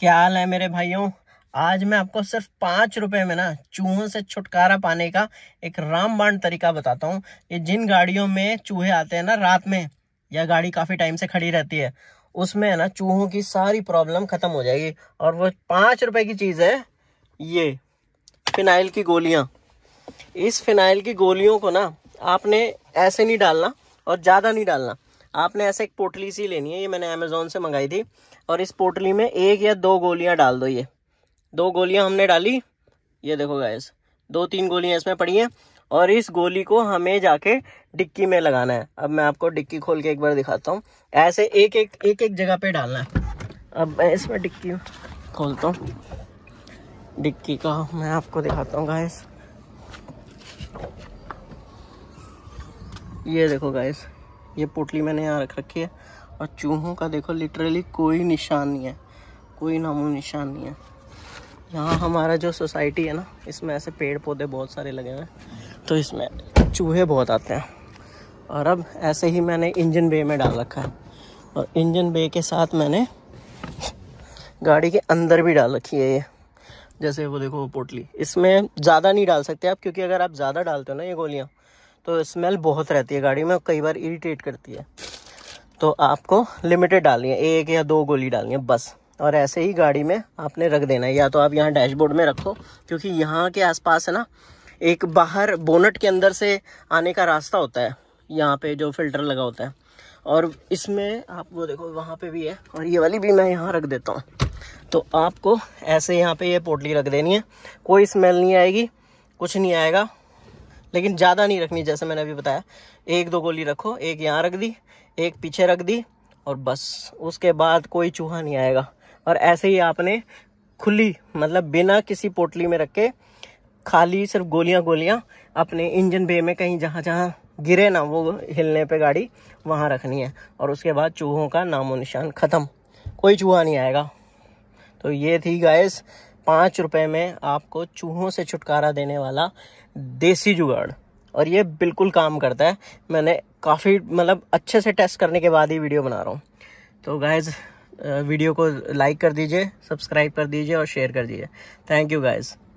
क्या हाल है मेरे भाइयों आज मैं आपको सिर्फ पाँच रुपये में ना चूहों से छुटकारा पाने का एक रामबाण तरीका बताता हूँ ये जिन गाड़ियों में चूहे आते हैं ना रात में या गाड़ी काफ़ी टाइम से खड़ी रहती है उसमें है ना चूहों की सारी प्रॉब्लम ख़त्म हो जाएगी और वो पाँच रुपये की चीज़ है ये फिनाइल की गोलियाँ इस फिनाइल की गोलियों को ना आपने ऐसे नहीं डालना और ज़्यादा नहीं डालना आपने ऐसे एक पोटली सी लेनी है ये मैंने अमेजोन से मंगाई थी और इस पोटली में एक या दो गोलियां डाल दो ये दो गोलियां हमने डाली ये देखो गैस दो तीन गोलियां इसमें पड़ी हैं और इस गोली को हमें जाके डिक्की में लगाना है अब मैं आपको डिक्की खोल के एक बार दिखाता हूँ ऐसे एक एक एक एक जगह पे डालना है अब मैं इसमें डिक्की खोलता हूँ डिक्की का मैं आपको दिखाता हूँ गैस ये देखो गैस ये पोटली मैंने यहाँ रख रखी है और चूहों का देखो लिटरली कोई निशान नहीं है कोई नामो निशान नहीं है यहाँ हमारा जो सोसाइटी है ना इसमें ऐसे पेड़ पौधे बहुत सारे लगे हुए हैं तो इसमें चूहे बहुत आते हैं और अब ऐसे ही मैंने इंजन बे में डाल रखा है और इंजन बे के साथ मैंने गाड़ी के अंदर भी डाल रखी है ये जैसे वो देखो वो पोटली इसमें ज़्यादा नहीं डाल सकते आप क्योंकि अगर आप ज़्यादा डालते हो ना ये गोलियाँ तो स्मेल बहुत रहती है गाड़ी में कई बार इरिटेट करती है तो आपको लिमिटेड डालनी है एक या दो गोली डालनी है बस और ऐसे ही गाड़ी में आपने रख देना है या तो आप यहाँ डैशबोर्ड में रखो क्योंकि यहाँ के आसपास है ना एक बाहर बोनट के अंदर से आने का रास्ता होता है यहाँ पे जो फिल्टर लगा होता है और इसमें आप वो देखो वहाँ पे भी है और ये वाली भी मैं यहाँ रख देता हूँ तो आपको ऐसे यहाँ पे ये पोटली रख देनी है कोई स्मेल नहीं आएगी कुछ नहीं आएगा लेकिन ज़्यादा नहीं रखनी जैसे मैंने अभी बताया एक दो गोली रखो एक यहाँ रख दी एक पीछे रख दी और बस उसके बाद कोई चूहा नहीं आएगा और ऐसे ही आपने खुली मतलब बिना किसी पोटली में रख के खाली सिर्फ गोलियां गोलियां अपने इंजन बे में कहीं जहाँ जहाँ गिरे ना वो हिलने पे गाड़ी वहाँ रखनी है और उसके बाद चूहों का नामो निशान ख़त्म कोई चूहा नहीं आएगा तो ये थी गायस पाँच रुपये में आपको चूहों से छुटकारा देने वाला देसी जुगाड़ और ये बिल्कुल काम करता है मैंने काफ़ी मतलब अच्छे से टेस्ट करने के बाद ही वीडियो बना रहा हूँ तो गाइज़ वीडियो को लाइक कर दीजिए सब्सक्राइब कर दीजिए और शेयर कर दीजिए थैंक यू गाइज़